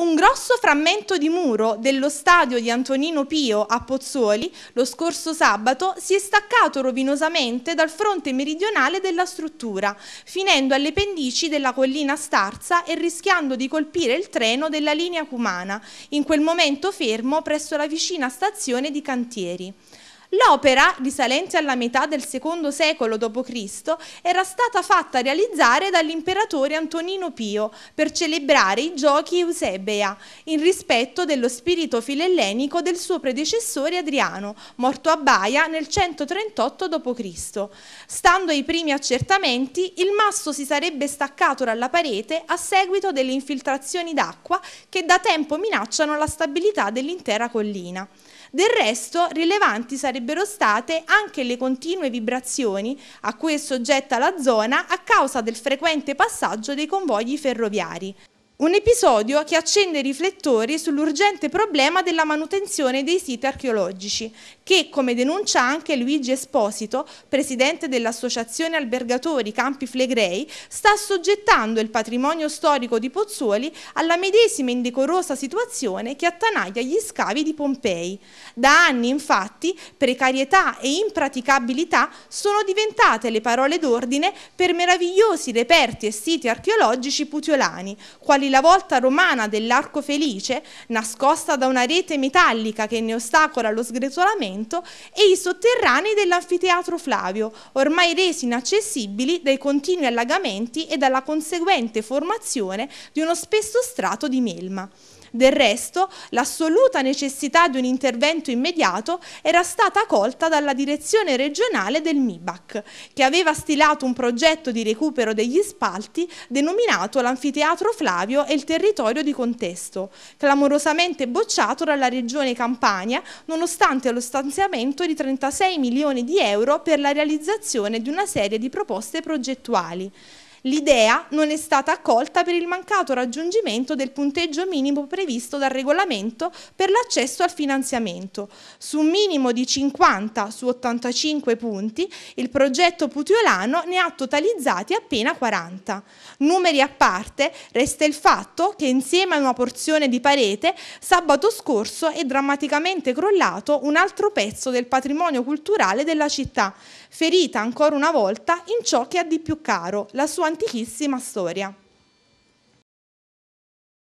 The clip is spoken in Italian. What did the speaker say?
un grosso frammento di muro dello stadio di Antonino Pio a Pozzuoli lo scorso sabato si è staccato rovinosamente dal fronte meridionale della struttura, finendo alle pendici della collina Starza e rischiando di colpire il treno della linea Cumana, in quel momento fermo presso la vicina stazione di Cantieri. L'opera, risalente alla metà del secondo secolo d.C., era stata fatta realizzare dall'imperatore Antonino Pio per celebrare i giochi Eusebea, in rispetto dello spirito filellenico del suo predecessore Adriano, morto a Baia nel 138 d.C. Stando ai primi accertamenti, il masso si sarebbe staccato dalla parete a seguito delle infiltrazioni d'acqua che da tempo minacciano la stabilità dell'intera collina. Del resto, rilevanti sarebbero state anche le continue vibrazioni a cui è soggetta la zona a causa del frequente passaggio dei convogli ferroviari. Un episodio che accende i riflettori sull'urgente problema della manutenzione dei siti archeologici, che, come denuncia anche Luigi Esposito, presidente dell'Associazione Albergatori Campi Flegrei, sta soggettando il patrimonio storico di Pozzuoli alla medesima indecorosa situazione che attanaglia gli scavi di Pompei. Da anni, infatti, precarietà e impraticabilità sono diventate le parole d'ordine per meravigliosi reperti e siti archeologici putiolani, quali quali la volta romana dell'arco felice, nascosta da una rete metallica che ne ostacola lo sgretolamento, e i sotterranei dell'anfiteatro Flavio, ormai resi inaccessibili dai continui allagamenti e dalla conseguente formazione di uno spesso strato di melma. Del resto, l'assoluta necessità di un intervento immediato era stata colta dalla direzione regionale del MIBAC, che aveva stilato un progetto di recupero degli spalti denominato l'Anfiteatro Flavio e il territorio di contesto, clamorosamente bocciato dalla regione Campania nonostante lo stanziamento di 36 milioni di euro per la realizzazione di una serie di proposte progettuali. L'idea non è stata accolta per il mancato raggiungimento del punteggio minimo previsto dal regolamento per l'accesso al finanziamento. Su un minimo di 50 su 85 punti, il progetto putiolano ne ha totalizzati appena 40. Numeri a parte, resta il fatto che insieme a una porzione di parete, sabato scorso è drammaticamente crollato un altro pezzo del patrimonio culturale della città, ferita ancora una volta in ciò che ha di più caro, la sua antica antichissima storia.